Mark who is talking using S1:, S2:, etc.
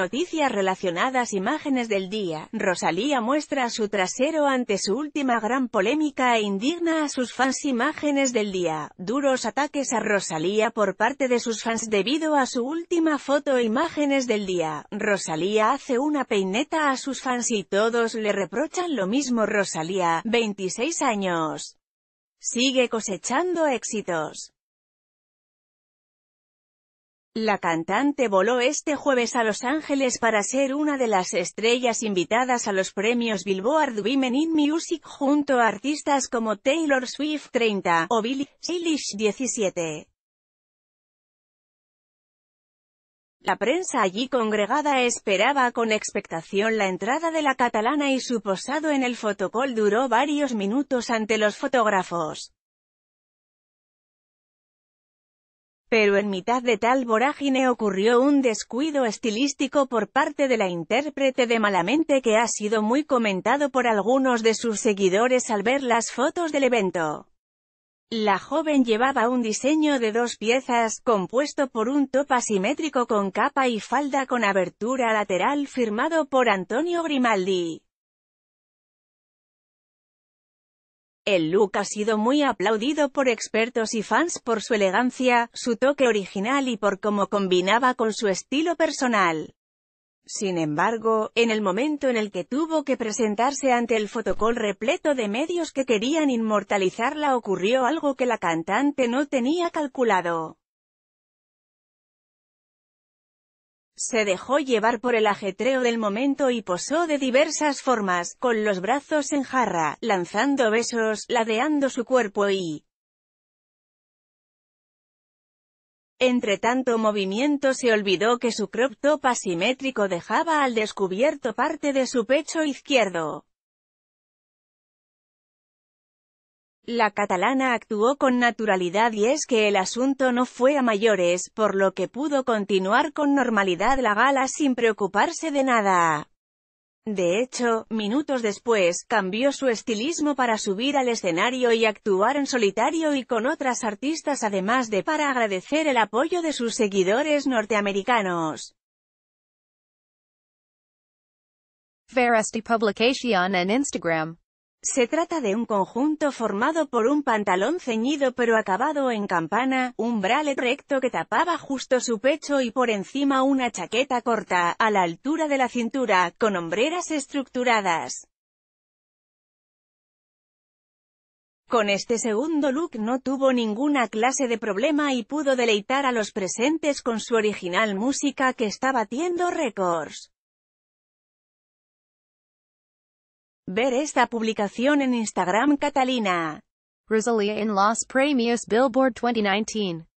S1: Noticias relacionadas Imágenes del día, Rosalía muestra su trasero ante su última gran polémica e indigna a sus fans Imágenes del día, duros ataques a Rosalía por parte de sus fans debido a su última foto e Imágenes del día, Rosalía hace una peineta a sus fans y todos le reprochan lo mismo Rosalía, 26 años. Sigue cosechando éxitos. La cantante voló este jueves a Los Ángeles para ser una de las estrellas invitadas a los premios Billboard Women in Music junto a artistas como Taylor Swift 30 o Billie Eilish 17. La prensa allí congregada esperaba con expectación la entrada de la catalana y su posado en el fotocol duró varios minutos ante los fotógrafos. Pero en mitad de tal vorágine ocurrió un descuido estilístico por parte de la intérprete de Malamente que ha sido muy comentado por algunos de sus seguidores al ver las fotos del evento. La joven llevaba un diseño de dos piezas, compuesto por un top asimétrico con capa y falda con abertura lateral firmado por Antonio Grimaldi. El look ha sido muy aplaudido por expertos y fans por su elegancia, su toque original y por cómo combinaba con su estilo personal. Sin embargo, en el momento en el que tuvo que presentarse ante el fotocol repleto de medios que querían inmortalizarla ocurrió algo que la cantante no tenía calculado. Se dejó llevar por el ajetreo del momento y posó de diversas formas, con los brazos en jarra, lanzando besos, ladeando su cuerpo y... Entre tanto movimiento se olvidó que su crop top asimétrico dejaba al descubierto parte de su pecho izquierdo. La catalana actuó con naturalidad y es que el asunto no fue a mayores, por lo que pudo continuar con normalidad la gala sin preocuparse de nada. De hecho, minutos después, cambió su estilismo para subir al escenario y actuar en solitario y con otras artistas además de para agradecer el apoyo de sus seguidores norteamericanos. Publication en Instagram se trata de un conjunto formado por un pantalón ceñido pero acabado en campana, un bralet recto que tapaba justo su pecho y por encima una chaqueta corta, a la altura de la cintura, con hombreras estructuradas. Con este segundo look no tuvo ninguna clase de problema y pudo deleitar a los presentes con su original música que está batiendo récords. Ver esta publicación en Instagram Catalina. Rosalia in Los Premios Billboard 2019.